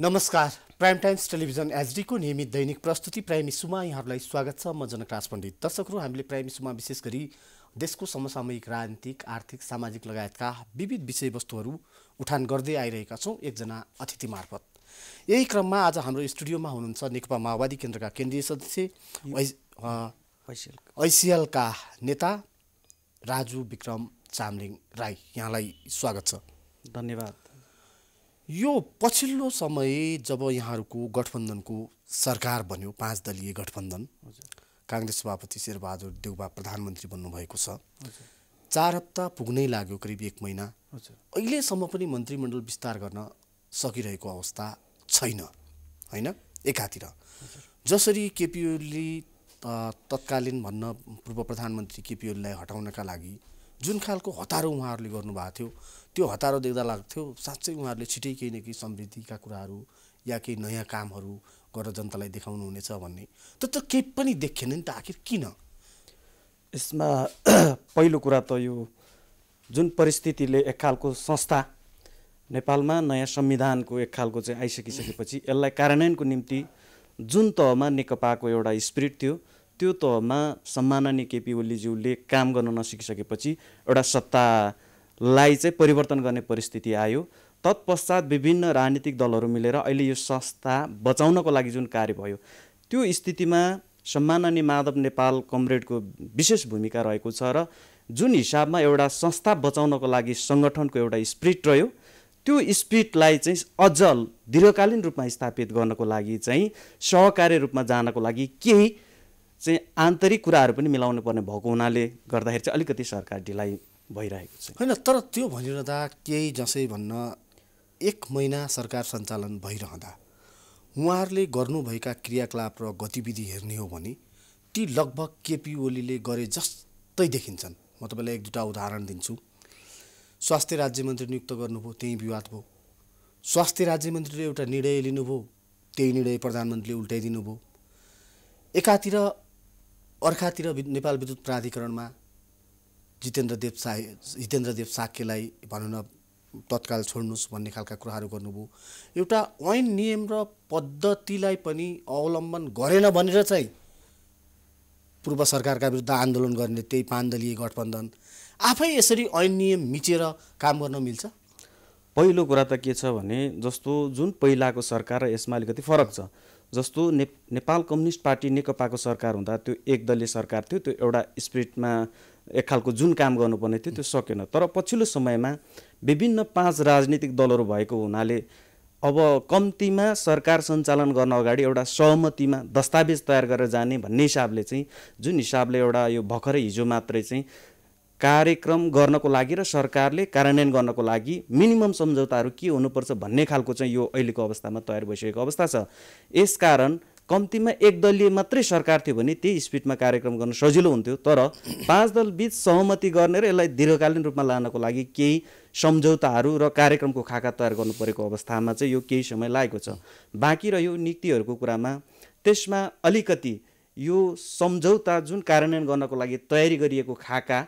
नमस्कार prime times television एचडीको नियमित दैनिक प्रस्तुति प्राइम इसुमा यहाँहरूलाई स्वागत छ म जनकराज पण्डित दर्शकहरू हामीले प्राइम इसुमा विशेष गरी देशको समसामयिक राजनीतिक आर्थिक सामाजिक लगायतका विविध विषयवस्तुहरू उठान गर्दै आइरहेका छौँ एकजना अतिथि मार्फत यही क्रममा आज हाम्रो स्टुडियोमा हुनुहुन्छ नेकपा माओवादी केन्द्रका केन्द्रीय सदस्य ऐसिएलका नेता राजु विक्रम चामलिङ राई यहाँलाई स्वागत छ धन्यवाद यो पछिल्लो समय जब यहाँहरूको गठबन्धनको सरकार बन्यो पाँच दलीय गठबन्धन काङ्ग्रेस सभापति शेरबहादुर देउबा प्रधानमन्त्री बन्नुभएको छ चार हप्ता पुग्नै लाग्यो करिब एक महिना अहिलेसम्म पनि मन्त्रीमण्डल विस्तार गर्न सकिरहेको अवस्था छैन होइन एकातिर जसरी केपी ओली तत्कालीन भन्न पूर्व प्रधानमन्त्री केपी ओलीलाई हटाउनका लागि जुन खालको हतारो उहाँहरूले गर्नुभएको थियो त्यो हतारो देख्दा लाग्थ्यो साँच्चै उहाँहरूले छिटै केही न केही समृद्धिका कुराहरू या केही नयाँ कामहरू गरेर जनतालाई देखाउनु हुनेछ भन्ने त त केही पनि देखेन नि त आखिर किन यसमा पहिलो कुरा त यो जुन परिस्थितिले एक खालको संस्था नेपालमा नयाँ संविधानको एक खालको चाहिँ आइसकिसकेपछि यसलाई कार्यान्वयनको निम्ति जुन तहमा नेकपाको एउटा स्पिरिट थियो त्यो तहमा सम्माननीय केपी ओलीज्यूले काम गर्न नसिकिसकेपछि एउटा सत्तालाई चाहिँ परिवर्तन गर्ने परिस्थिति आयो तत्पश्चात विभिन्न राजनीतिक दलहरू मिलेर अहिले यो संस्था बचाउनको लागि जुन कार्य भयो त्यो स्थितिमा सम्माननीय माधव नेपाल कमरेडको विशेष भूमिका रहेको छ र जुन हिसाबमा एउटा संस्था बचाउनको लागि सङ्गठनको एउटा स्पिरिट रह्यो त्यो स्पिरिटलाई चाहिँ अझ दीर्घकालीन रूपमा स्थापित गर्नको लागि चाहिँ सहकार्य रूपमा जानको लागि केही चाहिँ आन्तरिक कुराहरू पनि मिलाउनु पर्ने भएको हुनाले गर्दाखेरि चाहिँ अलिकति सरकार ढिलाइ भइरहेको छ होइन तर त्यो भनिरहँदा केही जसै भन्न एक महिना सरकार सञ्चालन भइरहँदा उहाँहरूले गर्नुभएका क्रियाकलाप र गतिविधि हेर्ने हो भने ती लगभग केपी ओलीले गरे जस्तै देखिन्छन् म तपाईँलाई एक दुईवटा उदाहरण दिन्छु स्वास्थ्य राज्य मन्त्री नियुक्त गर्नुभयो त्यही विवाद भयो स्वास्थ्य राज्य मन्त्रीले एउटा निर्णय लिनुभयो त्यही निर्णय प्रधानमन्त्रीले उल्टाइदिनु भयो एकातिर अर्खातिर नेपाल विद्युत प्राधिकरणमा जितेन्द्र देव सा जितेन्द्र देव साक्यलाई भनौँ न तत्काल छोड्नुहोस् भन्ने खालका कुराहरू गर्नुभयो एउटा ऐन नियम र पद्धतिलाई पनि अवलम्बन गरेन भनेर चाहिँ पूर्व सरकारका विरुद्ध आन्दोलन गर्ने त्यही पाण्डलीय गठबन्धन आफै यसरी ऐन नियम मिचेर काम गर्न मिल्छ पहिलो कुरा त के छ भने जस्तो जुन पहिलाको सरकार र यसमा अलिकति फरक छ जस्तो ने नेपाल कम्युनिस्ट पार्टी नेकपाको सरकार हुँदा त्यो एकदलीय सरकार थियो त्यो एउटा स्पिरिटमा एक खालको जुन काम गर्नुपर्ने थियो त्यो सकेन तर पछिल्लो समयमा विभिन्न पाँच राजनीतिक दलहरू भएको हुनाले अब कम्तीमा सरकार सञ्चालन गर्न अगाडि एउटा सहमतिमा दस्तावेज तयार गरेर जाने भन्ने हिसाबले चाहिँ जुन हिसाबले एउटा यो भर्खरै हिजो मात्रै चाहिँ कार्यक्रम गर्नको लागि र सरकारले कार्यान्वयन गर्नको लागि मिनिमम सम्झौताहरू के हुनुपर्छ भन्ने खालको चाहिँ यो अहिलेको अवस्थामा तयार भइसकेको अवस्था छ यसकारण कम्तीमा एक दलीय मात्रै सरकार थियो भने त्यही स्पिडमा कार्यक्रम गर्न सजिलो हुन्थ्यो तर पाँच दल बिच सहमति गर्ने र यसलाई दीर्घकालीन रूपमा लानको लागि केही सम्झौताहरू र कार्यक्रमको खाका तयार गर्नु परेको अवस्थामा चाहिँ यो केही समय लागेको छ बाँकी रह्यो नीतिहरूको कुरामा त्यसमा अलिकति यो सम्झौता जुन कार्यान्वयन गर्नको लागि तयारी गरिएको खाका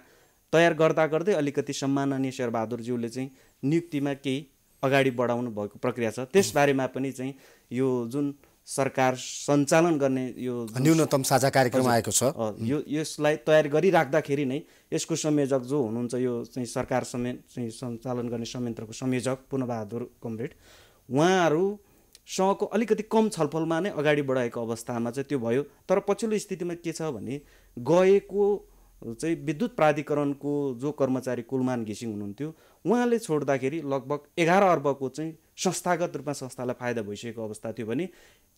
तयार गर्दा गर्दै अलिकति सम्माननीय शेरबहादुरज्यूले चाहिँ नियुक्तिमा केही अगाडि बढाउनु भएको प्रक्रिया छ त्यसबारेमा पनि चाहिँ यो जुन सरकार सञ्चालन गर्ने यो न्यूनतम साझा कार्यक्रम आएको छ यो यसलाई तयार गरिराख्दाखेरि नै यसको संयोजक जो हुनुहुन्छ यो चाहिँ सरकार समय चाहिँ सञ्चालन गर्ने संयन्त्रको संयोजक पूर्णबहादुर कमरेड उहाँहरूसँगको अलिकति कम छलफलमा नै अगाडि बढाएको अवस्थामा चाहिँ त्यो भयो तर पछिल्लो स्थितिमा के छ भने गएको चाहिँ विद्युत प्राधिकरणको जो कर्मचारी कुलमान घिसिङ हुनुहुन्थ्यो उहाँले छोड्दाखेरि लगभग एघार अर्बको चाहिँ संस्थागत रूपमा संस्थालाई फाइदा भइसकेको अवस्था थियो भने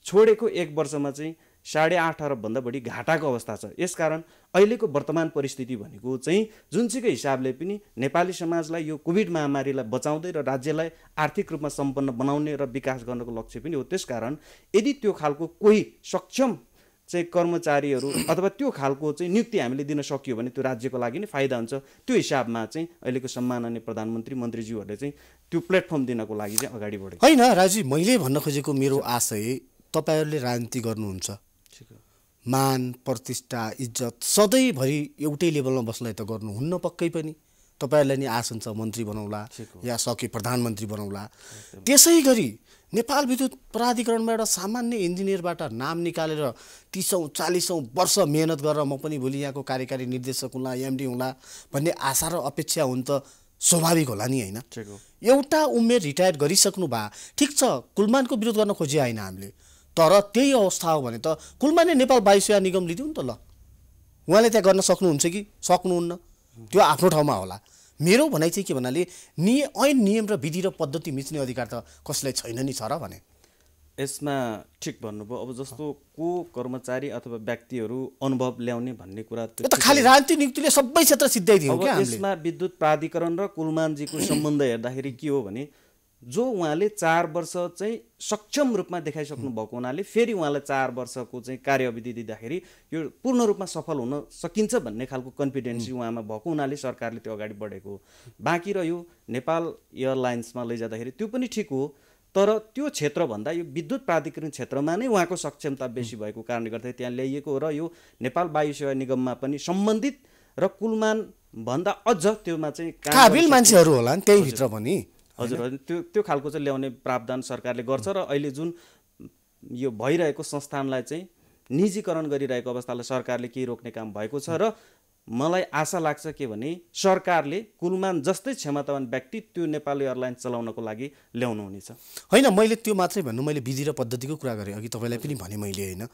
छोडेको एक वर्षमा चाहिँ साढे आठ अरबभन्दा बढी घाटाको अवस्था छ यसकारण अहिलेको वर्तमान परिस्थिति भनेको चाहिँ जुनसुकै हिसाबले पनि नेपाली समाजलाई यो कोभिड महामारीलाई बचाउँदै र राज्यलाई आर्थिक रूपमा सम्पन्न बनाउने र विकास गर्नको लक्ष्य पनि हो त्यसकारण यदि त्यो खालको कोही सक्षम चाहिँ कर्मचारीहरू अथवा त्यो खालको चाहिँ नियुक्ति हामीले दिन सकियो भने त्यो राज्यको लागि नै फाइदा हुन्छ त्यो हिसाबमा चाहिँ अहिलेको सम्माननीय प्रधानमन्त्री मन्त्रीज्यूहरूले चाहिँ त्यो प्लेटफर्म दिनको लागि चाहिँ अगाडि बढ्यो होइन राजी मैले भन्न खोजेको मेरो आशय तपाईँहरूले राजनीति गर्नुहुन्छ मान प्रतिष्ठा इज्जत सधैँभरि एउटै लेभलमा बस्नलाई त गर्नुहुन्न पक्कै पनि तपाईँहरूलाई नि आसन छ मन्त्री बनाउला या सके प्रधानमन्त्री बनाउला त्यसै गरी नेपाल विद्युत प्राधिकरणमा एउटा सामान्य इन्जिनियरबाट नाम निकालेर तिसौँ चालिसौँ वर्ष मिहिनेत गरेर म पनि भोलि यहाँको कार्यकारी निर्देशक हुँला एमडी हुँला भन्ने आशा र अपेक्षा हुन त स्वाभाविक होला नि होइन एउटा उमेर रिटायर गरिसक्नु भए ठिक छ कुलमानको विरोध गर्न खोजे होइन हामीले तर त्यही अवस्था हो भने त कुलमानले नेपाल वायुसेवा निगम लिदिउँ नि त ल उहाँले त्यहाँ गर्न सक्नुहुन्छ कि सक्नुहुन्न त्यो आफ्नो ठाउँमा होला मेरो भनाइ चाहिँ के भन्नाले निय ऐन नियम र विधि र पद्धति मिच्ने अधिकार त कसैलाई छैन नि छ र भने यसमा ठिक भन्नुभयो अब जस्तो को कर्मचारी अथवा व्यक्तिहरू अनुभव ल्याउने भन्ने कुरा त खालि राजनीति नियुक्तिले सबै क्षेत्र सिद्धाइदियो यसमा विद्युत प्राधिकरण र कुलमानजीको सम्बन्ध हेर्दाखेरि के हो भने जो उहाँले चार वर्ष चाहिँ सक्षम रूपमा देखाइसक्नु भएको हुनाले फेरि उहाँलाई चार वर्षको चाहिँ कार्यविधि दिँदाखेरि यो पूर्ण रूपमा सफल हुन सकिन्छ भन्ने खालको कन्फिडेन्सी उहाँमा भएको हुनाले सरकारले त्यो अगाडि बढेको बाँकी रह्यो नेपाल एयरलाइन्समा लैजाँदाखेरि त्यो पनि ठिक हो तर त्यो क्षेत्रभन्दा यो विद्युत प्राधिकरण क्षेत्रमा नै उहाँको सक्षमता बेसी भएको कारणले गर्दाखेरि त्यहाँ ल्याइएको र यो नेपाल वायु सेवा निगममा पनि सम्बन्धित र कुलमान भन्दा अझ त्योमा चाहिँ काबिल मान्छेहरू होला नि त्यहीभित्र पनि हजुर हजुर त्यो त्यो खालको चाहिँ ल्याउने प्रावधान सरकारले गर्छ र अहिले जुन यो भइरहेको संस्थानलाई चाहिँ निजीकरण गरिरहेको अवस्थालाई सरकारले केही रोक्ने काम भएको छ र मलाई आशा लाग्छ के भने सरकारले कुलमान जस्तै क्षमतावान व्यक्ति त्यो नेपाली एयरलाइन्स चलाउनको लागि ल्याउनु हुनेछ होइन मैले त्यो मात्रै भन्नु मैले विधि र पद्धतिको कुरा गरेँ अघि तपाईँलाई पनि भने मैले होइन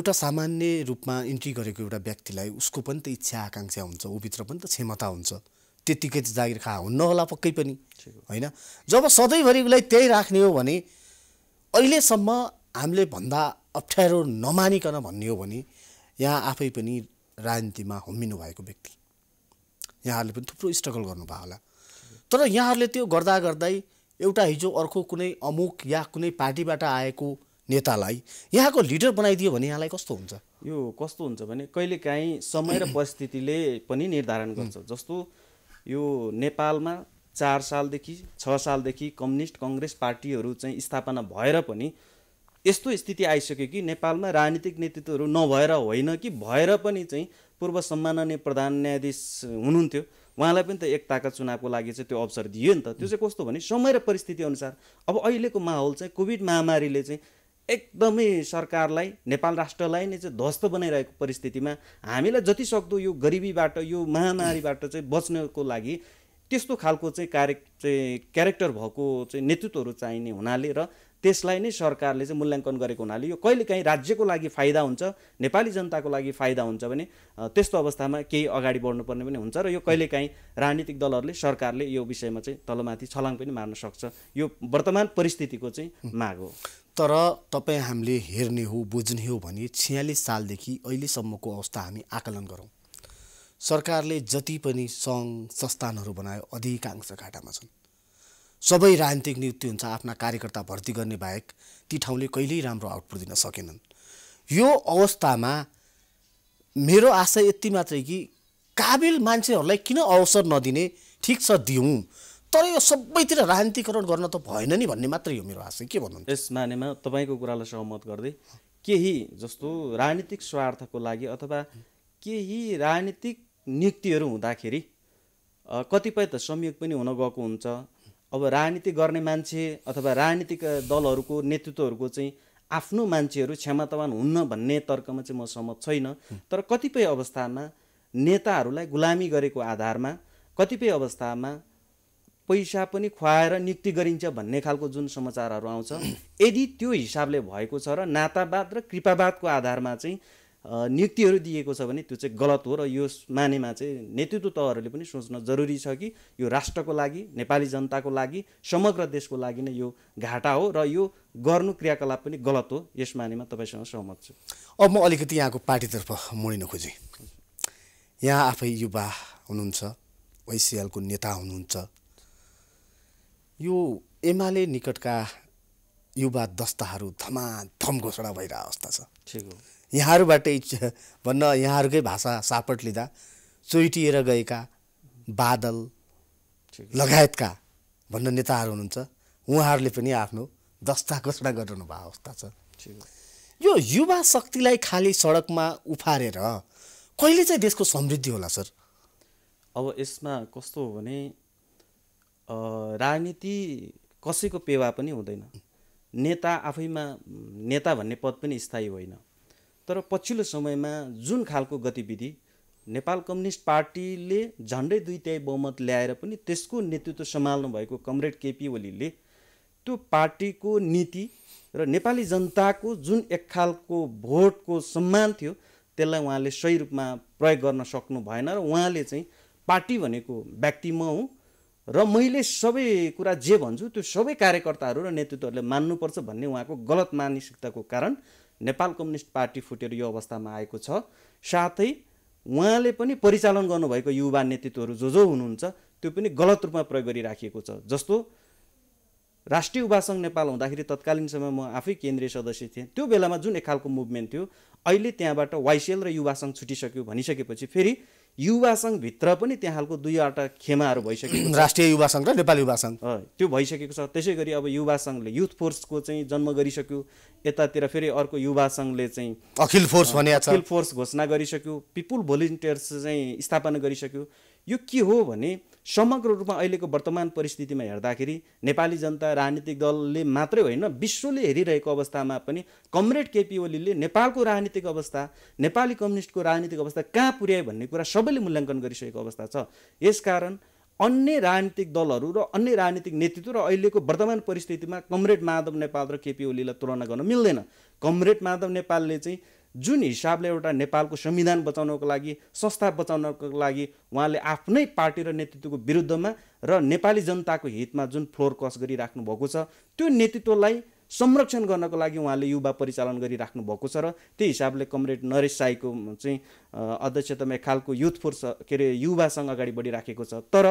एउटा सामान्य रूपमा इन्ट्री गरेको एउटा व्यक्तिलाई उसको पनि त इच्छा आकाङ्क्षा हुन्छ ऊभित्र पनि त क्षमता हुन्छ त्यत्तिकै जागिर खा हुन्न होला पक्कै पनि होइन जब सधैँभरि उसलाई त्यही राख्ने हो भने अहिलेसम्म हामीले भन्दा अप्ठ्यारो नमानिकन भन्ने हो भने यहाँ आफै पनि राजनीतिमा हुम्मिनु भएको व्यक्ति यहाँहरूले पनि थुप्रो स्ट्रगल गर्नुभयो होला तर यहाँहरूले त्यो गर्दा गर्दै एउटा हिजो अर्को कुनै अमुक या कुनै पार्टीबाट आएको नेतालाई यहाँको लिडर बनाइदियो भने यहाँलाई कस्तो हुन्छ यो कस्तो हुन्छ भने कहिलेकाहीँ समय र परिस्थितिले पनि निर्धारण गर्छ जस्तो यो नेपालमा चार सालदेखि छ सालदेखि कम्युनिस्ट कङ्ग्रेस पार्टीहरू चाहिँ स्थापना भएर पनि यस्तो स्थिति आइसक्यो कि नेपालमा राजनीतिक नेतृत्वहरू नभएर होइन कि भएर पनि चाहिँ पूर्व सम्माननीय प्रधान न्यायाधीश हुनुहुन्थ्यो उहाँलाई पनि त एकताका चुनावको लागि चाहिँ त्यो अवसर दियो नि त त्यो चाहिँ कस्तो भने समय र परिस्थिति अनुसार अब अहिलेको माहौल चाहिँ कोभिड महामारीले चाहिँ एकदमै सरकारलाई नेपाल राष्ट्रलाई नै चाहिँ ध्वस्त बनाइरहेको परिस्थितिमा हामीलाई सक्दो यो गरिबीबाट यो महामारीबाट चाहिँ बच्नको लागि त्यस्तो खालको चाहिँ कार्य चाहिँ क्यारेक्टर भएको चाहिँ नेतृत्वहरू चाहिने हुनाले र त्यसलाई नै सरकारले चाहिँ मूल्याङ्कन गरेको हुनाले यो कहिलेकाहीँ राज्यको लागि फाइदा हुन्छ नेपाली जनताको लागि फाइदा हुन्छ भने त्यस्तो अवस्थामा केही अगाडि बढ्नुपर्ने पनि हुन्छ र यो कहिलेकाहीँ राजनीतिक दलहरूले सरकारले यो विषयमा चाहिँ तलमाथि छलाङ पनि मार्न सक्छ यो वर्तमान परिस्थितिको चाहिँ माग हो तर तपाईँ हामीले हेर्ने हो बुझ्ने हो भने छ्यालिस सालदेखि अहिलेसम्मको अवस्था हामी आकलन गरौँ सरकारले जति पनि सङ्घ संस्थानहरू बनायो अधिकांश घाटामा छन् सबै राजनीतिक नियुक्ति हुन्छ आफ्ना कार्यकर्ता भर्ती गर्ने बाहेक ती ठाउँले कहिल्यै राम्रो आउटपुट दिन सकेनन् यो अवस्थामा मेरो आशा यति मात्रै कि काबिल मान्छेहरूलाई किन अवसर नदिने ठिक छ दिउँ तर यो सबैतिर राजनीतिकरण गर्न त भएन नि भन्ने मात्रै हो मेरो आशय के भन्नु यस मानेमा तपाईँको कुरालाई सहमत गर्दै केही जस्तो राजनीतिक स्वार्थको लागि अथवा केही राजनीतिक नियुक्तिहरू हुँदाखेरि कतिपय त संयोग पनि हुन गएको हुन्छ अब राजनीति गर्ने मान्छे अथवा राजनीतिक दलहरूको नेतृत्वहरूको चाहिँ आफ्नो मान्छेहरू क्षमतावान हुन्न भन्ने तर्कमा चाहिँ म सहमत छैन तर कतिपय अवस्थामा नेताहरूलाई गुलामी गरेको आधारमा कतिपय अवस्थामा पैसा पनि खुवाएर नियुक्ति गरिन्छ भन्ने खालको जुन समाचारहरू आउँछ यदि त्यो हिसाबले भएको छ र नातावाद र कृपावादको आधारमा चाहिँ नियुक्तिहरू दिएको छ भने त्यो चाहिँ गलत हो र यो मानेमा चाहिँ नेतृत्व तहहरूले पनि सोच्न जरुरी छ कि यो राष्ट्रको लागि नेपाली जनताको लागि समग्र देशको लागि नै यो घाटा हो र यो गर्नु क्रियाकलाप पनि गलत हो यस मानेमा तपाईँसँग सहमत छु अब म अलिकति यहाँको पार्टीतर्फ मोडिन खोजेँ यहाँ आफै युवा हुनुहुन्छ वैसिएलको नेता हुनुहुन्छ यो एमाले निकटका युवा दस्ताहरू धमाधम घोषणा भइरहेको अवस्था छ यहाँहरूबाटै भन्न यहाँहरूकै भाषा सापट लिँदा चोइटिएर गएका बादल लगायतका भन्न नेताहरू हुनुहुन्छ उहाँहरूले पनि आफ्नो दस्ता घोषणा गरिरहनु भएको अवस्था छ यो युवा शक्तिलाई खालि सडकमा उफारेर कहिले चाहिँ देशको समृद्धि होला सर अब यसमा कस्तो हो भने राजनीति कसैको पेवा पनि हुँदैन नेता आफैमा नेता भन्ने पद पनि स्थायी होइन तर पछिल्लो समयमा जुन खालको गतिविधि नेपाल कम्युनिस्ट पार्टीले झन्डै दुई त्याई बहुमत ल्याएर पनि त्यसको नेतृत्व सम्हाल्नु भएको कमरेड केपी ओलीले त्यो पार्टीको नीति र नेपाली जनताको जुन एक खालको भोटको सम्मान थियो त्यसलाई उहाँले सही रूपमा प्रयोग गर्न सक्नु भएन र उहाँले चाहिँ पार्टी भनेको व्यक्ति म हुँ र मैले सबै कुरा जे भन्छु त्यो सबै कार्यकर्ताहरू र नेतृत्वहरूले मान्नुपर्छ भन्ने उहाँको गलत मानसिकताको कारण नेपाल कम्युनिस्ट पार्टी फुटेर यो अवस्थामा आएको छ साथै उहाँले पनि परिचालन गर्नुभएको युवा नेतृत्वहरू जो जो हुनुहुन्छ त्यो पनि गलत रूपमा प्रयोग गरिराखिएको छ जस्तो राष्ट्रिय युवा सङ्घ नेपाल हुँदाखेरि तत्कालीन समय म आफै केन्द्रीय सदस्य थिएँ त्यो बेलामा जुन एक खालको मुभमेन्ट थियो अहिले त्यहाँबाट वाइसिएल र युवा सङ्घ छुटिसक्यो भनिसकेपछि फेरि युवा सङ्घभित्र पनि त्यहाँ खालको दुईवटा खेमाहरू भइसकेको राष्ट्रिय युवा सङ्घ र नेपाली युवा सङ्घ त्यो भइसकेको छ त्यसै गरी अब युवा सङ्घले युथ फोर्सको चाहिँ जन्म गरिसक्यो यतातिर फेरि अर्को युवा सङ्घले चाहिँ अखिल फोर्स भने अखिल फोर्स घोषणा गरिसक्यो पिपुल भोलिन्टियर्स चाहिँ स्थापना गरिसक्यो यो के हो भने समग्र रूपमा अहिलेको वर्तमान परिस्थितिमा हेर्दाखेरि नेपाली जनता राजनीतिक दलले मात्रै होइन विश्वले हेरिरहेको अवस्थामा पनि कमरेड केपी ओलीले नेपालको राजनीतिक अवस्था नेपाली कम्युनिस्टको राजनीतिक अवस्था कहाँ पुर्यायो भन्ने कुरा सबैले मूल्याङ्कन गरिसकेको अवस्था छ यसकारण अन्य राजनीतिक दलहरू र अन्य राजनीतिक नेतृत्व र अहिलेको वर्तमान परिस्थितिमा कमरेड माधव नेपाल र केपी ओलीलाई तुलना गर्न मिल्दैन कमरेड माधव नेपालले चाहिँ जुन हिसाबले एउटा नेपालको संविधान बचाउनको लागि संस्था बचाउनको लागि उहाँले आफ्नै पार्टी र नेतृत्वको विरुद्धमा र नेपाली जनताको हितमा जुन फ्लोर क्रस गरिराख्नु भएको छ त्यो नेतृत्वलाई संरक्षण गर्नको लागि उहाँले युवा परिचालन गरिराख्नु भएको छ र त्यही हिसाबले कमरेड नरेश साईको चाहिँ अध्यक्षतामा खालको युथ फोर्स के अरे युवासँग अगाडि बढिराखेको छ तर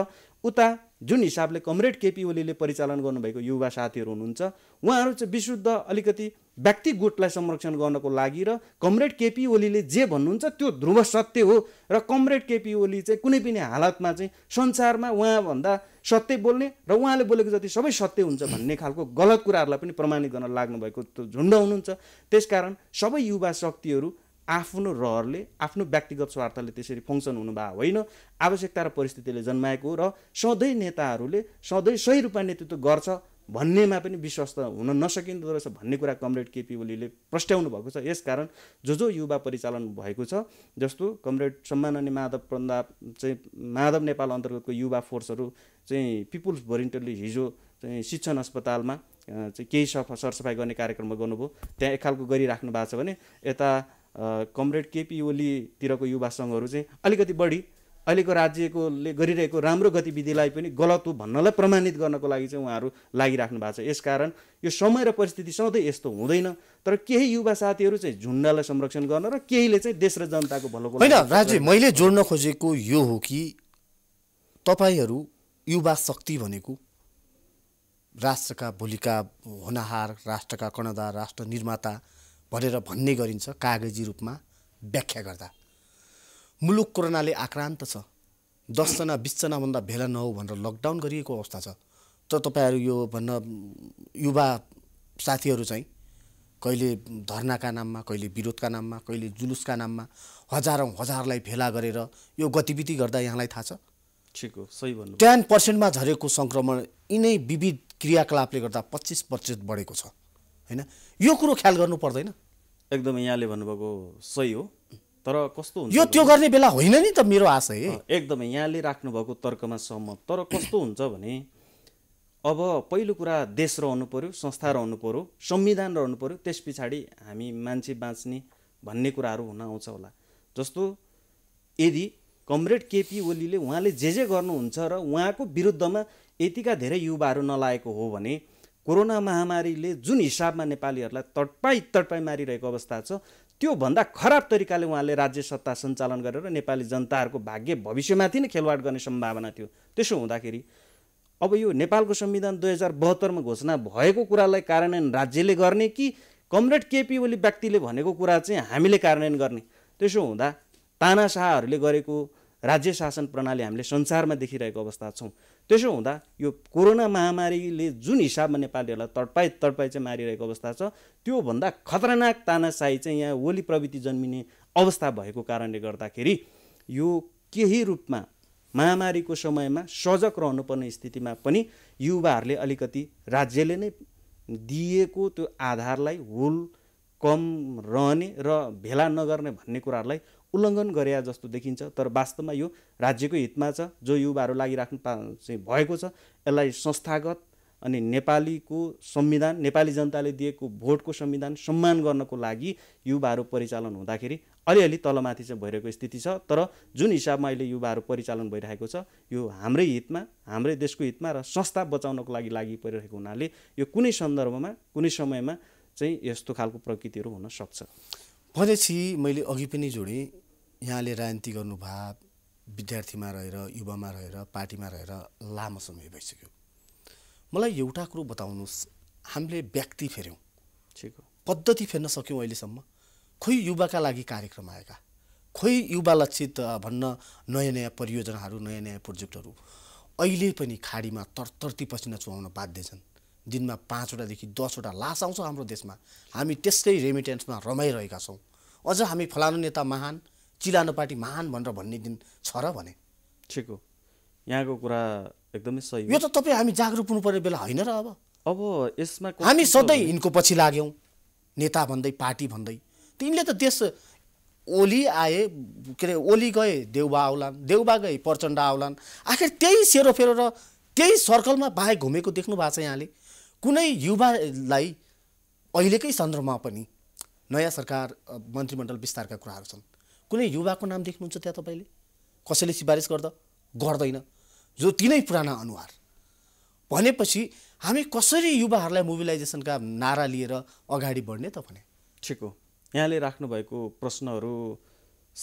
उता जुन हिसाबले कमरेड केपी ओलीले परिचालन गर्नुभएको युवा साथीहरू हुनुहुन्छ उहाँहरू चाहिँ विशुद्ध अलिकति व्यक्ति गुटलाई संरक्षण गर्नको लागि र कमरेड केपी ओलीले जे भन्नुहुन्छ त्यो ध्रुव सत्य हो र कमरेड केपी ओली चाहिँ कुनै पनि हालतमा चाहिँ संसारमा उहाँभन्दा सत्य बोल्ने र उहाँले बोलेको जति सबै सत्य हुन्छ भन्ने खालको गलत कुराहरूलाई पनि प्रमाणित गर्न लाग्नुभएको झुन्ड हुनुहुन्छ त्यसकारण सबै युवा शक्तिहरू आफ्नो रहरले आफ्नो व्यक्तिगत स्वार्थले त्यसरी फङ्सन हुनुभएको होइन आवश्यकता र परिस्थितिले जन्माएको र सधैँ नेताहरूले सधैँ सही रूपमा नेतृत्व गर्छ भन्नेमा पनि विश्वास त हुन नसकिँदो रहेछ भन्ने कुरा कमरेड केपी ओलीले प्रस्ट्याउनु भएको छ यसकारण जो जो युवा परिचालन भएको छ जस्तो कमरेड सम्माननीय माधव प्रन्दाप चाहिँ माधव नेपाल अन्तर्गतको युवा फोर्सहरू चाहिँ पिपुल्स भोलिन्टियरले हिजो चाहिँ शिक्षण अस्पतालमा चाहिँ केही सफा सरसफाइ गर्ने कार्यक्रममा गर्नुभयो त्यहाँ एक खालको गरिराख्नु भएको छ भने यता कमरेड केपी ओलीतिरको युवा सङ्घहरू चाहिँ अलिकति बढी अहिलेको राज्यकोले गरिरहेको राम्रो गतिविधिलाई पनि गलत हो भन्नलाई प्रमाणित गर्नको लागि चाहिँ उहाँहरू लागिराख्नु भएको छ यसकारण यो समय र परिस्थिति सधैँ यस्तो हुँदैन तर केही युवा साथीहरू चाहिँ झुन्डालाई संरक्षण गर्न र केहीले चाहिँ देश र जनताको भलोको होइन राज्य मैले जोड्न खोजेको यो हो कि तपाईँहरू युवा शक्ति भनेको राष्ट्रका भोलिका होनाहार राष्ट्रका कर्णधार राष्ट्र निर्माता भनेर भन्ने गरिन्छ कागजी रूपमा व्याख्या गर्दा मुलुक कोरोनाले आक्रान्त छ दसजना बिसजनाभन्दा भेला नहो भनेर लकडाउन गरिएको अवस्था छ तर तपाईँहरू यो भन्न युवा साथीहरू चाहिँ कहिले धर्नाका नाममा कहिले विरोधका नाममा कहिले जुलुसका नाममा हजारौँ हजारलाई भेला गरेर यो गतिविधि गर्दा यहाँलाई थाहा छ ठिक हो सही भन्नु टेन पर्सेन्टमा झरेको सङ्क्रमण यिनै विविध क्रियाकलापले गर्दा पच्चिस प्रतिशत बढेको छ होइन यो कुरो ख्याल गर्नु पर्दैन एकदमै यहाँले भन्नुभएको सही हो तर कस्तो हुन्छ यो त्यो गर्ने बेला होइन नि त मेरो आशय एकदमै यहाँले राख्नुभएको तर्कमा सहमत तर कस्तो हुन्छ भने अब पहिलो कुरा देश रहनु पऱ्यो संस्था रहनु पऱ्यो संविधान रहनु पऱ्यो त्यस पछाडि हामी मान्छे बाँच्ने भन्ने कुराहरू हुन आउँछ होला जस्तो यदि कमरेड केपी ओलीले उहाँले जे जे गर्नुहुन्छ र उहाँको विरुद्धमा यतिका धेरै युवाहरू नलाएको हो भने कोरोना महामारीले जुन हिसाबमा नेपालीहरूलाई तडपाई तडपाई मारिरहेको अवस्था छ त्योभन्दा खराब तरिकाले उहाँले राज्य सत्ता सञ्चालन गरेर नेपाली जनताहरूको भाग्य भविष्यमाथि नै खेलवाड गर्ने सम्भावना थियो त्यसो हुँदाखेरि अब यो नेपालको संविधान दुई हजार बहत्तरमा घोषणा भएको कुरालाई कार्यान्वयन राज्यले गर्ने कि कमरेड केपी ओली व्यक्तिले भनेको कुरा चाहिँ हामीले कार्यान्वयन गर्ने त्यसो हुँदा तानाशाहहरूले गरेको राज्य शासन प्रणाली हामीले संसारमा देखिरहेको अवस्था छौँ त्यसो हुँदा यो कोरोना महामारीले जुन हिसाबमा नेपालीहरूलाई तडपाई तडपाई चाहिँ मारिरहेको अवस्था छ त्योभन्दा खतरनाक तानासाई चाहिँ यहाँ होली प्रवृत्ति जन्मिने अवस्था भएको कारणले गर्दाखेरि यो केही रूपमा महामारीको समयमा सजग रहनुपर्ने स्थितिमा पनि युवाहरूले अलिकति राज्यले नै दिएको त्यो आधारलाई होल कम रहने र भेला नगर्ने भन्ने कुराहरूलाई उल्लङ्घन गरे जस्तो देखिन्छ तर वास्तवमा यो राज्यको हितमा छ जो युवाहरू लागिराख्नु पा चाहिँ भएको छ यसलाई संस्थागत अनि नेपालीको संविधान नेपाली जनताले दिएको भोटको संविधान सम्मान गर्नको लागि युवाहरू परिचालन हुँदाखेरि अलिअलि तलमाथि चाहिँ भइरहेको स्थिति छ तर जुन हिसाबमा अहिले युवाहरू परिचालन भइरहेको छ यो हाम्रै हितमा हाम्रै देशको हितमा र संस्था बचाउनको लागि लागि परिरहेको हुनाले यो कुनै सन्दर्भमा कुनै समयमा चाहिँ यस्तो खालको प्रकृतिहरू हुन सक्छ भनेपछि मैले अघि पनि जोडेँ यहाँले राजनीति गर्नुभए विद्यार्थीमा रहेर युवामा रहेर पार्टीमा रहेर लामो समय भइसक्यो मलाई एउटा कुरो बताउनुहोस् हामीले व्यक्ति फेऱ्यौँ ठिक पद्धति फेर्न सक्यौँ अहिलेसम्म खोइ युवाका लागि कार्यक्रम आएका खोइ युवा लक्षित भन्न नयाँ नयाँ परियोजनाहरू नयाँ नयाँ प्रोजेक्टहरू अहिले पनि खाडीमा तरतर्ती पसिना चुहाउन बाध्य छन् दिनमा पाँचवटादेखि दसवटा लास आउँछ हाम्रो देशमा हामी त्यस्तै रेमिटेन्समा रमाइरहेका छौँ अझ हामी फलानु नेता महान चिलानो पार्टी महान भनेर भन्ने दिन छ र भने ठिक हो यहाँको कुरा एकदमै सही यो त तपाईँ हामी जागरुक हुनुपर्ने बेला होइन र अब अब यसमा हामी सधैँ यिनको पछि लाग्यौँ नेता भन्दै पार्टी भन्दै तिनले त देश ओली आए के अरे ओली गए देउबा आउलान् देउबा गए प्रचण्ड आउलान् आखिर त्यही सेरोफेरो र त्यही सर्कलमा बाहेक घुमेको देख्नु भएको छ यहाँले कुनै युवालाई अहिलेकै सन्दर्भमा पनि नयाँ सरकार मन्त्रीमण्डल विस्तारका कुराहरू छन् कुनै युवाको नाम देख्नुहुन्छ त्यहाँ तपाईँले कसैले सिफारिस गर्दा गर्दैन जो तिनै पुराना अनुहार भनेपछि हामी कसरी युवाहरूलाई मोबिलाइजेसनका नारा लिएर अगाडि बढ्ने त भने ठिक हो यहाँले राख्नुभएको प्रश्नहरू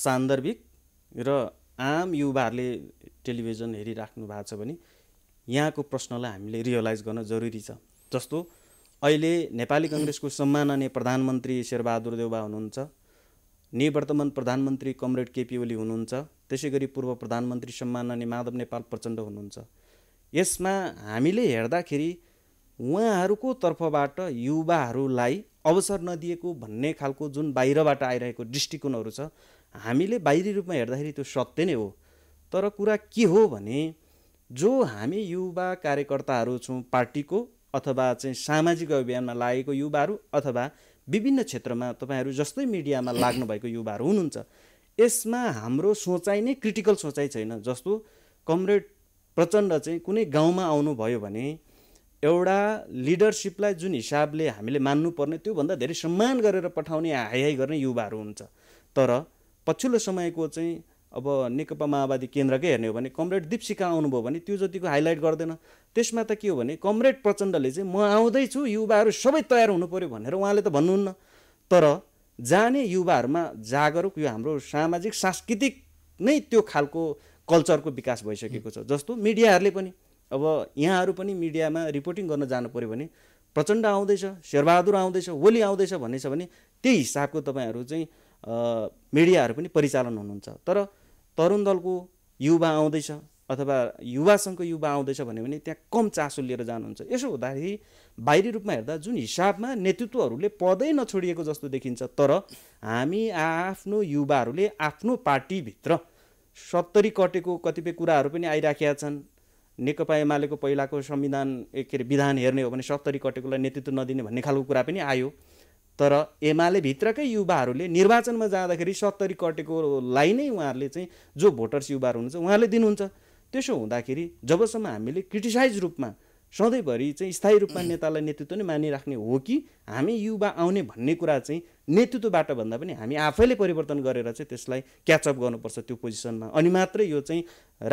सान्दर्भिक र आम युवाहरूले टेलिभिजन हेरिराख्नु भएको छ भने यहाँको प्रश्नलाई हामीले रियलाइज गर्न जरुरी छ जस्तो अहिले नेपाली कङ्ग्रेसको सम्माननीय प्रधानमन्त्री शेरबहादुर देउबा हुनुहुन्छ निवर्तमान प्रधानमन्त्री कमरेड केपी ओली हुनुहुन्छ त्यसै गरी पूर्व प्रधानमन्त्री सम्माननीय माधव नेपाल प्रचण्ड हुनुहुन्छ यसमा हामीले हेर्दाखेरि उहाँहरूको तर्फबाट युवाहरूलाई अवसर नदिएको भन्ने खालको जुन बाहिरबाट आइरहेको दृष्टिकोणहरू छ हामीले बाहिरी रूपमा हेर्दाखेरि त्यो सत्य नै हो तर कुरा के हो भने जो हामी युवा कार्यकर्ताहरू छौँ पार्टीको अथवा चाहिँ सामाजिक अभियानमा लागेको युवाहरू अथवा विभिन्न क्षेत्रमा तपाईँहरू जस्तै मिडियामा लाग्नुभएको युवाहरू हुनुहुन्छ यसमा हाम्रो सोचाइ नै क्रिटिकल सोचाइ छैन जस्तो कमरेड प्रचण्ड चाहिँ कुनै गाउँमा आउनुभयो भने एउटा लिडरसिपलाई जुन हिसाबले हामीले मान्नुपर्ने त्योभन्दा धेरै सम्मान गरेर पठाउने हाई हाई गर्ने युवाहरू हुन्छ तर पछिल्लो समयको चाहिँ अब नेकपा माओवादी केन्द्रकै हेर्ने हो भने कमरेड दीपशिखा आउनुभयो भने त्यो जतिको हाइलाइट गर्दैन त्यसमा त के हो भने कमरेड प्रचण्डले चाहिँ म आउँदैछु युवाहरू सबै तयार हुनु पऱ्यो भनेर उहाँले त भन्नुहुन्न तर जाने युवाहरूमा जागरुक यो हाम्रो सामाजिक सांस्कृतिक नै त्यो खालको कल्चरको विकास भइसकेको छ जस्तो मिडियाहरूले पनि अब यहाँहरू पनि मिडियामा रिपोर्टिङ गर्न जानु पऱ्यो भने प्रचण्ड आउँदैछ शेरबहादुर आउँदैछ होली आउँदैछ भन्ने छ भने त्यही हिसाबको तपाईँहरू चाहिँ मिडियाहरू पनि परिचालन हुनुहुन्छ तर तरुण दलको युवा आउँदैछ अथवा युवा युवा आउँदैछ भन्यो भने त्यहाँ कम चासो लिएर जानुहुन्छ यसो हुँदाखेरि बाहिरी रूपमा हेर्दा जुन हिसाबमा नेतृत्वहरूले पदै नछोडिएको जस्तो देखिन्छ तर हामी आफ्नो युवाहरूले आफ्नो पार्टीभित्र सत्तरी कटेको कतिपय कुराहरू पनि आइराखेका छन् नेकपा एमालेको पहिलाको संविधान के अरे विधान हेर्ने हो भने सत्तरी कटेकोलाई नेतृत्व नदिने भन्ने खालको कुरा पनि आयो तर एमाले भित्रकै युवाहरूले निर्वाचनमा जाँदाखेरि सत्तरी कटेकोलाई नै उहाँहरूले चाहिँ जो भोटर्स युवाहरू हुनुहुन्छ उहाँले दिनुहुन्छ त्यसो हुँदाखेरि जबसम्म हामीले क्रिटिसाइज रूपमा सधैँभरि चाहिँ स्थायी रूपमा नेतालाई नेतृत्व नै मानिराख्ने हो कि हामी युवा आउने भन्ने कुरा चाहिँ नेतृत्वबाट भन्दा पनि हामी आफैले परिवर्तन गरेर चाहिँ त्यसलाई क्याचअप गर्नुपर्छ त्यो पोजिसनमा अनि मात्रै यो चाहिँ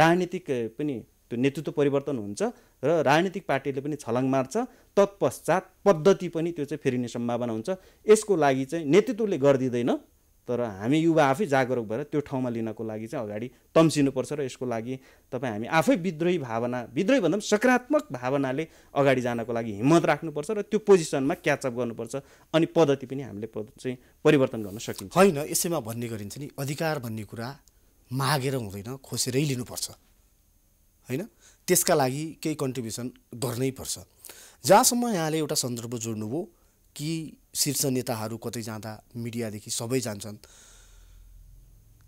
राजनीतिक पनि त्यो नेतृत्व परिवर्तन हुन्छ र राजनीतिक पार्टीले पनि छलाङ मार्छ तत्पश्चात पद्धति पनि त्यो चाहिँ फेरिने सम्भावना हुन्छ यसको लागि चाहिँ नेतृत्वले गरिदिँदैन तर हामी युवा आफै जागरुक भएर त्यो ठाउँमा लिनको लागि चाहिँ अगाडि तम्सिनुपर्छ र यसको लागि तपाईँ हामी आफै विद्रोही भावना विद्रोही भन्दा पनि सकारात्मक भावनाले अगाडि जानको लागि हिम्मत राख्नुपर्छ र त्यो पोजिसनमा क्याचअप गर्नुपर्छ अनि पद्धति पनि हामीले चाहिँ परिवर्तन गर्न सकिन्छ होइन यसैमा भन्ने गरिन्छ नि अधिकार भन्ने कुरा मागेर हुँदैन खोसेरै लिनुपर्छ होइन त्यसका लागि केही कन्ट्रिब्युसन गर्नैपर्छ जहाँसम्म यहाँले एउटा सन्दर्भ जोड्नुभयो कि शीर्ष नेताहरू कतै जाँदा मिडियादेखि सबै जान्छन्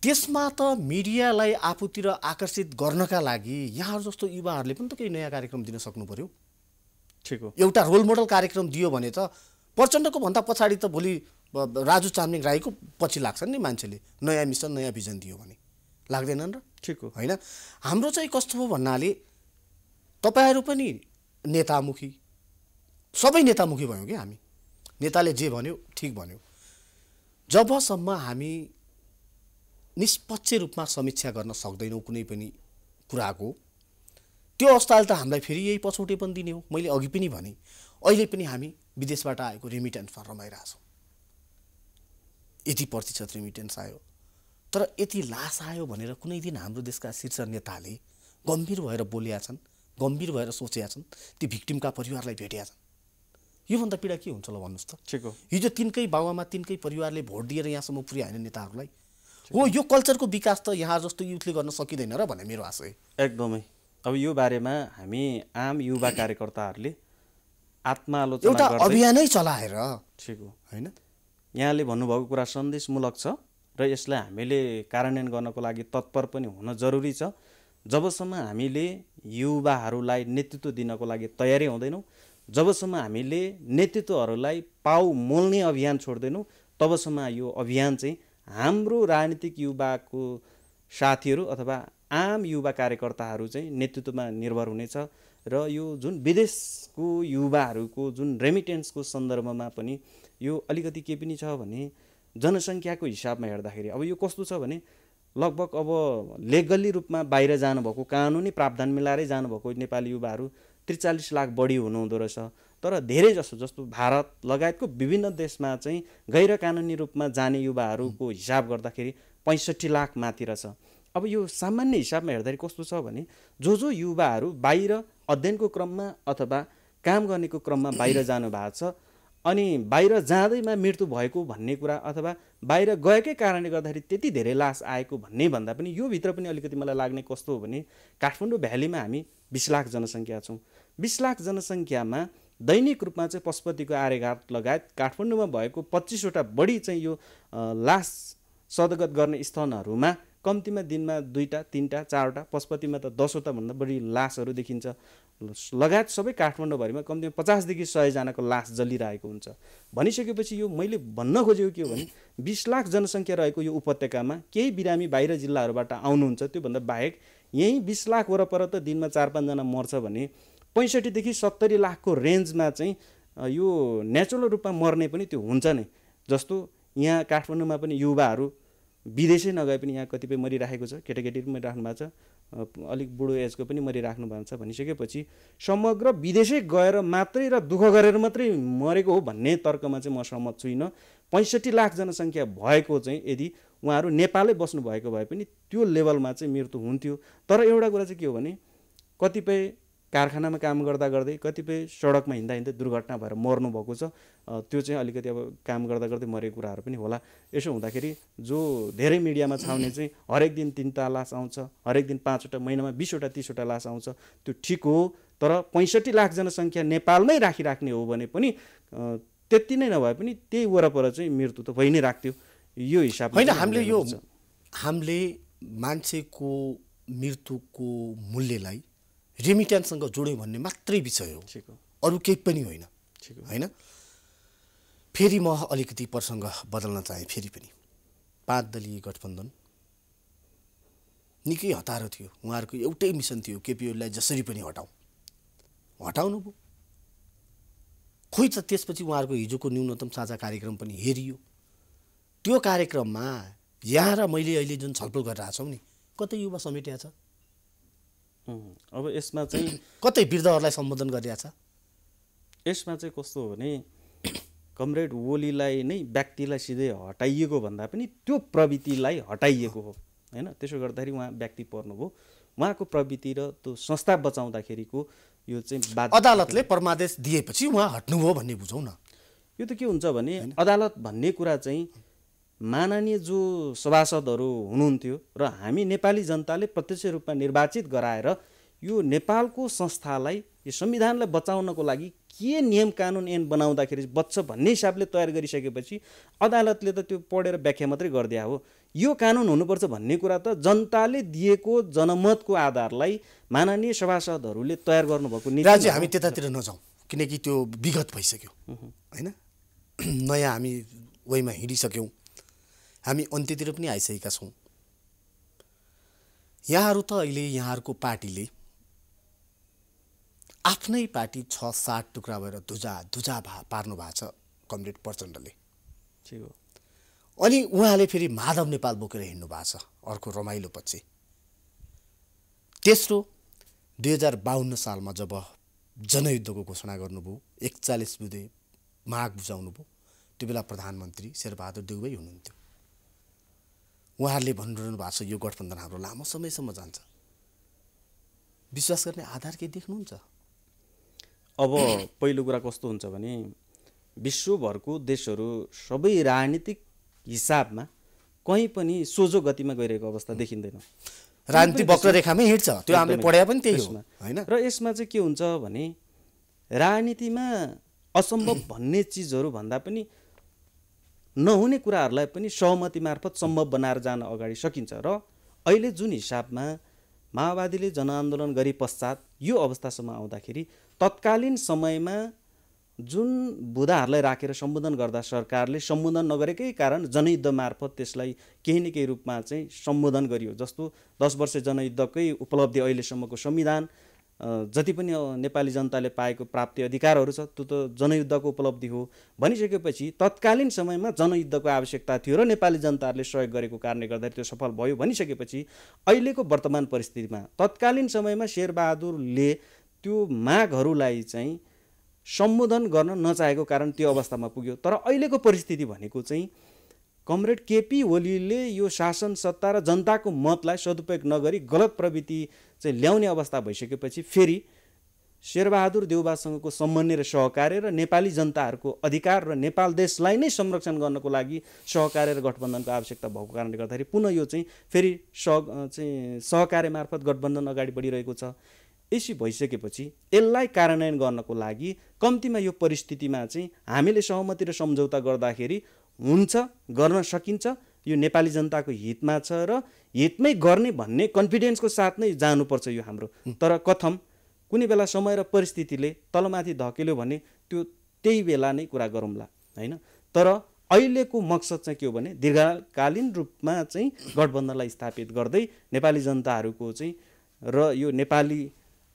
त्यसमा त मिडियालाई आफूतिर आकर्षित गर्नका लागि यहाँहरू जस्तो युवाहरूले पनि त केही नयाँ कार्यक्रम दिन सक्नु पऱ्यो ठिक हो एउटा रोल मोडल कार्यक्रम दियो भने त प्रचण्डको भन्दा पछाडि त भोलि राजु चामलिङ राईको पछि लाग्छन् नि मान्छेले नयाँ मिसन नयाँ भिजन दियो भने लाग्दैनन् र ठिक हो होइन हाम्रो चाहिँ कस्तो हो भन्नाले तपाईँहरू पनि नेतामुखी सबै नेतामुखी भयौँ कि हामी नेताले जे भन्यो ठिक भन्यो जबसम्म हामी निष्पक्ष रूपमा समीक्षा गर्न सक्दैनौँ कुनै पनि कुराको त्यो अवस्थाले त हामीलाई फेरि यही पछौटे पनि दिने हो मैले अघि पनि भने अहिले पनि हामी विदेशबाट आएको रेमिटेन्समा रमाइरहेछौँ यति प्रतिशत रेमिटेन्स आयो तर यति लास आयो भनेर कुनै दिन हाम्रो देशका शीर्ष नेताले गम्भीर भएर बोलेका छन् गम्भीर भएर सोचेका छन् ती भिक्टिमका परिवारलाई भेटेका छन् योभन्दा पीडा के हुन्छ ल भन्नुहोस् त ठिक हो हिजो तिनकै बाबामा तिनकै परिवारले भोट दिएर यहाँसम्म पुर्याएन नेताहरूलाई हो यो कल्चरको विकास त यहाँ जस्तो युथले गर्न सकिँदैन र भन्ने मेरो आशय एकदमै अब यो बारेमा हामी आम युवा कार्यकर्ताहरूले आत्मालोचना एउटा अभियानै चलाएर ठिक हो होइन यहाँले भन्नुभएको कुरा सन्देशमूलक छ र यसलाई हामीले कार्यान्वयन गर्नको लागि तत्पर पनि हुन जरुरी छ जबसम्म हामीले युवाहरूलाई नेतृत्व दिनको लागि तयारी हुँदैनौँ जबसम्म हामीले नेतृत्वहरूलाई पाउ मोल्ने अभियान छोड्दैनौँ तबसम्म यो अभियान चाहिँ हाम्रो राजनीतिक युवाको साथीहरू अथवा आम युवा कार्यकर्ताहरू चाहिँ नेतृत्वमा निर्भर हुनेछ र यो जुन विदेशको युवाहरूको जुन रेमिटेन्सको सन्दर्भमा पनि यो अलिकति के पनि छ भने जनसङ्ख्याको हिसाबमा हेर्दाखेरि अब यो कस्तो छ भने लगभग अब लेगल्ली रूपमा बाहिर जानुभएको कानुनी प्रावधान मिलाएरै जानुभएको नेपाली युवाहरू त्रिचालिस लाख बढी हुनुहुँदो रहेछ तर धेरै जसो जस्तो भारत लगायतको विभिन्न देशमा चाहिँ गैर कानुनी रूपमा जाने युवाहरूको हिसाब गर्दाखेरि पैँसठी लाख माथि रहेछ अब यो सामान्य हिसाबमा हेर्दाखेरि कस्तो छ भने जो जो युवाहरू बाहिर अध्ययनको क्रममा अथवा काम गर्नेको क्रममा बाहिर जानु भएको छ अनि बाहिर जाँदैमा मृत्यु भएको भन्ने कुरा अथवा बाहिर गएकै कारणले गर्दाखेरि त्यति धेरै लास आएको भन्ने भन्दा पनि यो भित्र पनि अलिकति मलाई लाग्ने कस्तो हो भने काठमाडौँ भ्यालीमा हामी बिस लाख जनसङ्ख्या छौँ बिस लाख जनसङ्ख्यामा दैनिक रूपमा चाहिँ पशुपतिको आर्यघाट लगायत काठमाडौँमा भएको पच्चिसवटा बढी चाहिँ यो लास सदगत गर्ने स्थानहरूमा कम्तीमा दिनमा दुईवटा तिनवटा चारवटा पशुपतिमा त दसवटाभन्दा बढी लासहरू देखिन्छ लगायत सबै काठमाडौँभरिमा कम्तीमा पचासदेखि सयजनाको लास जलिरहेको हुन्छ भनिसकेपछि यो मैले भन्न खोजेको के हो भने बिस लाख जनसङ्ख्या रहेको यो उपत्यकामा केही बिरामी बाहिर जिल्लाहरूबाट आउनुहुन्छ त्योभन्दा बाहेक यहीँ बिस लाख वरपर त दिनमा चार पाँचजना मर्छ भने पैँसठीदेखि सत्तरी लाखको रेन्जमा चाहिँ यो नेचुरल रूपमा मर्ने पनि त्यो हुन्छ नै जस्तो यहाँ काठमाडौँमा पनि युवाहरू विदेशै नगए पनि यहाँ कतिपय मरिराखेको छ केटाकेटी पनि मरिराख्नु भएको छ अलिक बुढो एजको पनि मरिराख्नु भएको छ भनिसकेपछि समग्र विदेशै गएर मात्रै र दुःख गरेर मात्रै मरेको हो भन्ने तर्कमा चाहिँ म सहमत छुइनँ पैँसठी लाख जनसङ्ख्या भएको चाहिँ यदि उहाँहरू नेपालै बस्नुभएको भए पनि त्यो लेभलमा चाहिँ मृत्यु हुन्थ्यो तर एउटा कुरा चाहिँ के हो भने कतिपय कारखानामा काम गर्दा गर्दै कतिपय सडकमा हिँड्दा हिँड्दै दुर्घटना भएर मर्नुभएको छ त्यो चाहिँ अलिकति अब काम गर्दा गर्दै मरेको कुराहरू पनि होला यसो हुँदाखेरि जो धेरै मिडियामा छाउने चाहिँ हरेक दिन तिनवटा लास आउँछ हरेक दिन पाँचवटा महिनामा बिसवटा तिसवटा लास आउँछ त्यो ठिक हो तर पैँसठी लाख जनसङ्ख्या नेपालमै राखिराख्ने हो भने पनि त्यति नै नभए पनि त्यही वरपर चाहिँ मृत्यु त भइ नै राख्थ्यो यो हिसाबले होइन हामीले यो हामीले मान्छेको मृत्युको मूल्यलाई रेमिट्यान्ससँग जोड्यौँ भन्ने मात्रै विषय हो अरू केही पनि होइन होइन फेरि म अलिकति प्रसङ्ग बदल्न चाहेँ फेरि पनि पाँच दलीय गठबन्धन निकै हतारो थियो उहाँहरूको एउटै मिसन थियो केपिओलाई जसरी पनि हटाउँ हटाउनु भयो खोइ त त्यसपछि उहाँहरूको हिजोको न्यूनतम साझा कार्यक्रम पनि हेरियो त्यो कार्यक्रममा यहाँ र मैले अहिले जुन छलफल छौँ नि कतै युवा समेटिया छ अब यसमा चाहिँ कतै वृद्धहरूलाई सम्बोधन गरिरहेछ यसमा चाहिँ कस्तो हो भने कमरेड ओलीलाई नै व्यक्तिलाई सिधै हटाइएको भन्दा पनि त्यो प्रवृत्तिलाई हटाइएको हो होइन त्यसो गर्दाखेरि उहाँ व्यक्ति पर्नुभयो उहाँको प्रवृत्ति र त्यो संस्था बचाउँदाखेरिको यो चाहिँ अदालतले परमादेश दिएपछि उहाँ हट्नुभयो भन्ने बुझौँ न यो त के हुन्छ भने अदालत भन्ने कुरा चाहिँ माननीय जो सभासदहरू हुनुहुन्थ्यो र हामी नेपाली जनताले प्रत्यक्ष रूपमा निर्वाचित गराएर यो नेपालको संस्थालाई यो संविधानलाई बचाउनको लागि के नियम कानुन एन बनाउँदाखेरि बच्छ भन्ने हिसाबले तयार गरिसकेपछि अदालतले त त्यो पढेर व्याख्या मात्रै गरिदिया हो यो कानुन हुनुपर्छ भन्ने कुरा त जनताले दिएको जनमतको आधारलाई माननीय सभासदहरूले तयार गर्नुभएको राज्य हामी त्यतातिर नजाउँ किनकि त्यो विगत भइसक्यो होइन नयाँ हामी वेमा हिँडिसक्यौँ हामी अन्त्यतिर पनि आइसकेका छौँ यहाँहरू त अहिले यहाँहरूको पार्टीले आफ्नै पार्टी छ सात टुक्रा भएर धुजा धुजा भा पार्नु भएको छ कमरेड प्रचण्डले ठिक हो अनि उहाँले फेरि माधव नेपाल बोकेर हिँड्नु भएको छ अर्को रमाइलो पछि तेस्रो दुई हजार बाहन्न सालमा जब जनयुद्धको घोषणा गर्नुभयो एकचालिस बुधे माग भयो त्यो बेला प्रधानमन्त्री शेरबहादुर देउवै हुनुहुन्थ्यो उहाँहरूले भनिरहनु भएको छ यो गठबन्धन हाम्रो लामो समयसम्म जान्छ विश्वास गर्ने आधार के देख्नुहुन्छ अब पहिलो कुरा कस्तो हुन्छ भने विश्वभरको देशहरू सबै राजनीतिक हिसाबमा कहीँ पनि सोझो गतिमा गइरहेको अवस्था देखिँदैन राजनीति वक्ररेखामै हिँड्छ त्यो हामीले पढाए पनि त्यही होइन र यसमा चाहिँ के हुन्छ भने राजनीतिमा असम्भव भन्ने चिजहरू भन्दा पनि नहुने कुराहरूलाई पनि सहमति मार्फत सम्भव बनाएर जान अगाडि सकिन्छ र अहिले जुन हिसाबमा माओवादीले जनआन्दोलन गरे पश्चात यो अवस्थासम्म आउँदाखेरि तत्कालीन समयमा जुन बुधाहरूलाई राखेर सम्बोधन गर्दा सरकारले सम्बोधन नगरेकै कारण जनयुद्ध मार्फत त्यसलाई केही न केही रूपमा चाहिँ सम्बोधन गरियो जस्तो दस वर्ष जनयुद्धकै उपलब्धि अहिलेसम्मको संविधान जति पनि नेपाली जनताले पाएको प्राप्ति अधिकारहरू छ त्यो त जनयुद्धको उपलब्धि हो भनिसकेपछि तत्कालीन समयमा जनयुद्धको आवश्यकता थियो र नेपाली जनताहरूले सहयोग गरेको कारणले गर्दाखेरि त्यो सफल भयो भनिसकेपछि अहिलेको वर्तमान परिस्थितिमा तत्कालीन समयमा शेरबहादुरले त्यो मागहरूलाई चाहिँ सम्बोधन गर्न नचाहेको कारण त्यो अवस्थामा पुग्यो तर अहिलेको परिस्थिति भनेको चाहिँ कमरेड केपी ओलीले यो शासन सत्ता र जनताको मतलाई सदुपयोग नगरी गलत प्रवृत्ति चाहिँ ल्याउने अवस्था भइसकेपछि फेरि शेरबहादुर देउबासँगको समन्वय र सहकार्य र नेपाली जनताहरूको अधिकार र नेपाल देशलाई नै संरक्षण गर्नको लागि सहकार्य र गठबन्धनको आवश्यकता भएको कारणले गर्दाखेरि पुनः यो चाहिँ फेरि सह चाहिँ सहकार्य मार्फत गठबन्धन अगाडि बढिरहेको छ यसो भइसकेपछि यसलाई कार्यान्वयन गर्नको लागि कम्तीमा यो परिस्थितिमा चाहिँ हामीले सहमति र सम्झौता गर्दाखेरि हुन्छ गर्न सकिन्छ यो नेपाली जनताको हितमा छ र हितमै गर्ने भन्ने कन्फिडेन्सको साथ नै जानुपर्छ यो हाम्रो तर कथम कुनै बेला समय र परिस्थितिले तलमाथि धकेल्यो भने त्यो त्यही बेला नै कुरा गरौँला होइन तर अहिलेको मकसद चाहिँ के हो भने दीर्घकालीन रूपमा चाहिँ गठबन्धनलाई स्थापित गर्दै नेपाली जनताहरूको चाहिँ र यो नेपाली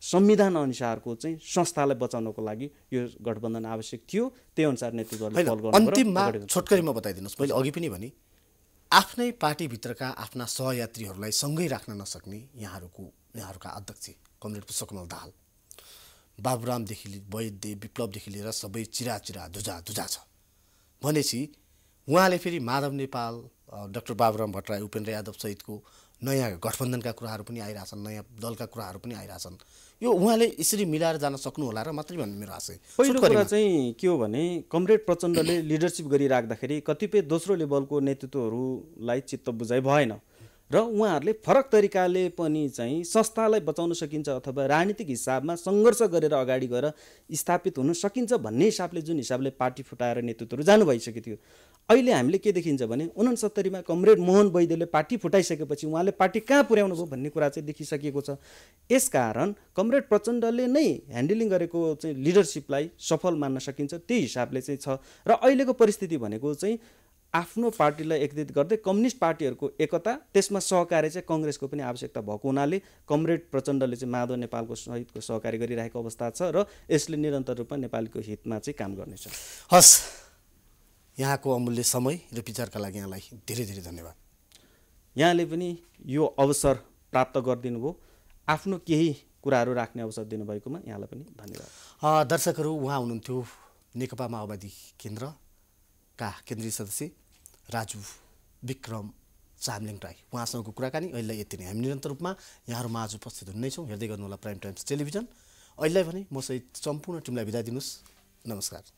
संविधान अनुसारको चाहिँ संस्थालाई बचाउनको लागि यो गठबन्धन आवश्यक थियो त्यही अनुसार नेतृत्व अन्तिममा छोटकरी म बताइदिनुहोस् मैले अघि पनि भने आफ्नै पार्टीभित्रका आफ्ना सहयात्रीहरूलाई सँगै राख्न नसक्ने यहाँहरूको यहाँहरूका अध्यक्ष कमरेड पुष्पकमल दाहाल बाबुरामदेखि वैद्य विप्लवदेखि लिएर सबै चिरा चिरा धुजा धुजा छ भनेपछि उहाँले फेरि माधव नेपाल डाक्टर बाबुराम भट्टराई उपेन्द्र यादव सहितको नयाँ गठबन्धनका कुराहरू पनि आइरहेछन् नयाँ दलका कुराहरू पनि आइरहेछन् यो उहाँले यसरी मिलाएर जान सक्नुहोला र मात्रै भन्ने मेरो आशय पहिलो कुरा चाहिँ के हो भने कमरेड प्रचण्डले लिडरसिप गरिराख्दाखेरि कतिपय दोस्रो लेभलको नेतृत्वहरूलाई चित्त बुझाइ भएन र उहाँहरूले फरक तरिकाले पनि चाहिँ संस्थालाई बचाउन सकिन्छ अथवा राजनीतिक हिसाबमा सङ्घर्ष गरेर अगाडि गएर स्थापित हुन सकिन्छ भन्ने हिसाबले जुन हिसाबले पार्टी फुटाएर नेतृत्वहरू जानु भइसकेको थियो अहिले हामीले के देखिन्छ भने उनसत्तरीमा कमरेड मोहन वैद्यले पार्टी फुटाइसकेपछि उहाँले पार्टी कहाँ पुर्याउनु भयो भन्ने कुरा चाहिँ देखिसकेको छ यसकारण कमरेड प्रचण्डले नै ह्यान्डलिङ गरेको चाहिँ लिडरसिपलाई सफल मान्न सकिन्छ त्यही हिसाबले चाहिँ छ र अहिलेको परिस्थिति भनेको चाहिँ आफ्नो पार्टीलाई एकत्रित गर्दै कम्युनिस्ट पार्टीहरूको एकता त्यसमा सहकार्य चाहिँ कङ्ग्रेसको पनि आवश्यकता भएको हुनाले कमरेड प्रचण्डले चाहिँ माधव नेपालको सहितको सहकार्य गरिरहेको अवस्था छ र यसले निरन्तर रूपमा नेपालको हितमा चाहिँ काम गर्नेछ हस् यहाँको अमूल्य समय र विचारका लागि यहाँलाई धेरै धेरै धन्यवाद यहाँले पनि यो अवसर प्राप्त गरिदिनु आफ्नो केही कुराहरू राख्ने अवसर दिनुभएकोमा यहाँलाई पनि धन्यवाद दर्शकहरू उहाँ हुनुहुन्थ्यो नेकपा माओवादी केन्द्रका केन्द्रीय सदस्य राजु विक्रम चामलिङ राई उहाँसँगको कुराकानी अहिले यति नै हामी निरन्तर रूपमा यहाँहरूमा आज उपस्थित हुने छौँ हेर्दै गर्नुहोला प्राइम टाइम्स टेलिभिजन अहिले भने मसहित सम्पूर्ण टिमलाई बिदा दिनुहोस् नमस्कार